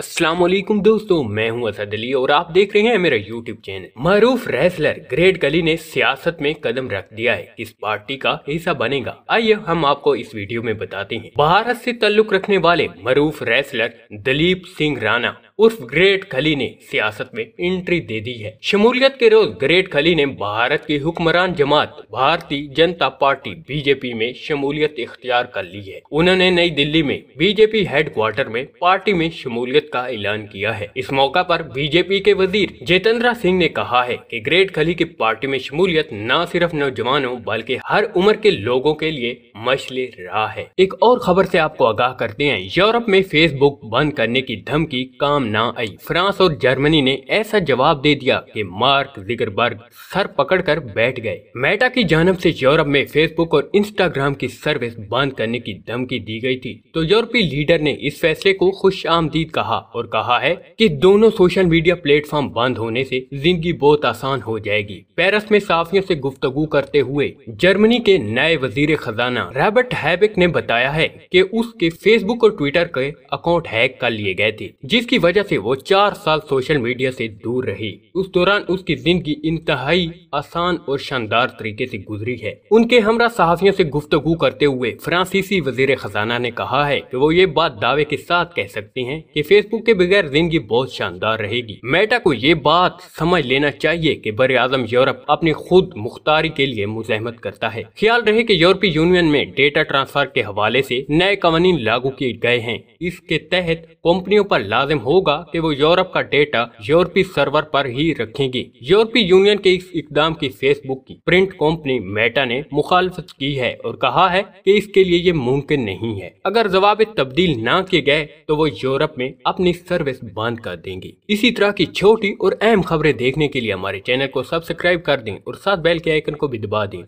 असलम दोस्तों मैं हूं असद अली और आप देख रहे हैं मेरा यूट्यूब चैनल मरूफ रेसलर ग्रेट गली ने सियासत में कदम रख दिया है किस पार्टी का हिस्सा बनेगा आइए हम आपको इस वीडियो में बताते हैं भारत से ताल्लुक रखने वाले मरूफ रेसलर दलीप सिंह राणा उर्फ ग्रेट खली ने सियासत में एंट्री दे दी है शमूलियत के रोज ग्रेट खली ने भारत की हुक्मरान जमात भारतीय जनता पार्टी बीजेपी में शमूलियत इख्तियार कर ली है उन्होंने नई दिल्ली में बीजेपी हेडक्वार्टर में पार्टी में शमूलियत का ऐलान किया है इस मौका पर बीजेपी के वजीर जितेंद्र सिंह ने कहा है कि ग्रेट खली की पार्टी में शमूलियत न सिर्फ नौजवानों बल्कि हर उम्र के लोगों के लिए मच ले रहा है एक और खबर से आपको आगाह करते हैं यूरोप में फेसबुक बंद करने की धमकी काम न आई फ्रांस और जर्मनी ने ऐसा जवाब दे दिया कि मार्क जिगरबर्ग सर पकड़ कर बैठ गए मेटा की जानब से यूरोप में फेसबुक और इंस्टाग्राम की सर्विस बंद करने की धमकी दी गई थी तो यूरोपीय लीडर ने इस फैसले को खुश आमदीद कहा और कहा है की दोनों सोशल मीडिया प्लेटफॉर्म बंद होने ऐसी जिंदगी बहुत आसान हो जाएगी पेरिस में साफियों ऐसी गुफ्तगु करते हुए जर्मनी के नए वजीर खजाना रॉबर्ट हैबिक ने बताया है कि उसके फेसबुक और ट्विटर के अकाउंट हैक कर लिए गए थे जिसकी वजह से वो चार साल सोशल मीडिया से दूर रही उस दौरान उसकी जिंदगी इंतहाई आसान और शानदार तरीके से गुजरी है उनके हमरा सहाफियों से गुफ्तगु करते हुए फ्रांसीसी वजीर खजाना ने कहा है की वो ये बात दावे के साथ कह सकते हैं की फेसबुक के बगैर जिंदगी बहुत शानदार रहेगी मेटा को ये बात समझ लेना चाहिए की बर आजम यूरोप अपनी खुद मुख्तारी के लिए मुजहमत करता है ख्याल रहे की यूरोपीय यूनियन में डेटा ट्रांसफर के हवाले से नए कवानी लागू किए गए हैं इसके तहत कंपनियों पर लाजिम होगा कि वो यूरोप का डेटा यूरोपीय सर्वर पर ही रखेंगी यूरोपीय यूनियन के इस इकदाम की फेसबुक की प्रिंट कंपनी मेटा ने मुखालफत की है और कहा है कि इसके लिए ये मुमकिन नहीं है अगर जवाब तब्दील न किए गए तो वो यूरोप में अपनी सर्विस बंद कर देंगी इसी तरह की छोटी और अहम खबरें देखने के लिए हमारे चैनल को सब्सक्राइब कर दें और साथ बेल के आइकन को भी दबा दें